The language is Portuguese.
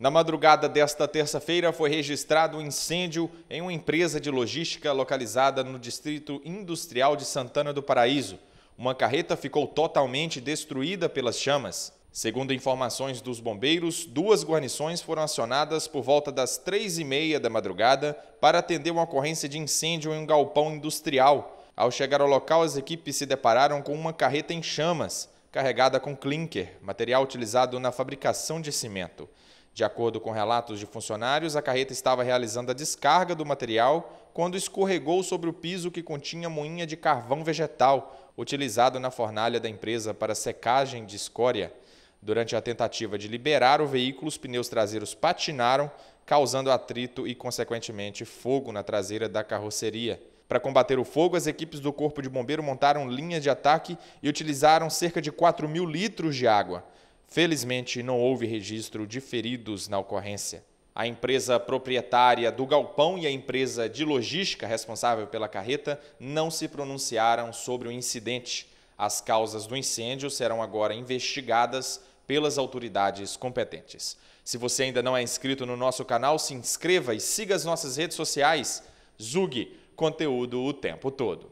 Na madrugada desta terça-feira foi registrado um incêndio em uma empresa de logística localizada no Distrito Industrial de Santana do Paraíso. Uma carreta ficou totalmente destruída pelas chamas. Segundo informações dos bombeiros, duas guarnições foram acionadas por volta das três e meia da madrugada para atender uma ocorrência de incêndio em um galpão industrial. Ao chegar ao local, as equipes se depararam com uma carreta em chamas, carregada com clinker, material utilizado na fabricação de cimento. De acordo com relatos de funcionários, a carreta estava realizando a descarga do material quando escorregou sobre o piso que continha moinha de carvão vegetal, utilizado na fornalha da empresa para secagem de escória. Durante a tentativa de liberar o veículo, os pneus traseiros patinaram, causando atrito e, consequentemente, fogo na traseira da carroceria. Para combater o fogo, as equipes do Corpo de Bombeiro montaram linhas de ataque e utilizaram cerca de 4 mil litros de água. Felizmente, não houve registro de feridos na ocorrência. A empresa proprietária do galpão e a empresa de logística responsável pela carreta não se pronunciaram sobre o incidente. As causas do incêndio serão agora investigadas pelas autoridades competentes. Se você ainda não é inscrito no nosso canal, se inscreva e siga as nossas redes sociais. Zug, conteúdo o tempo todo.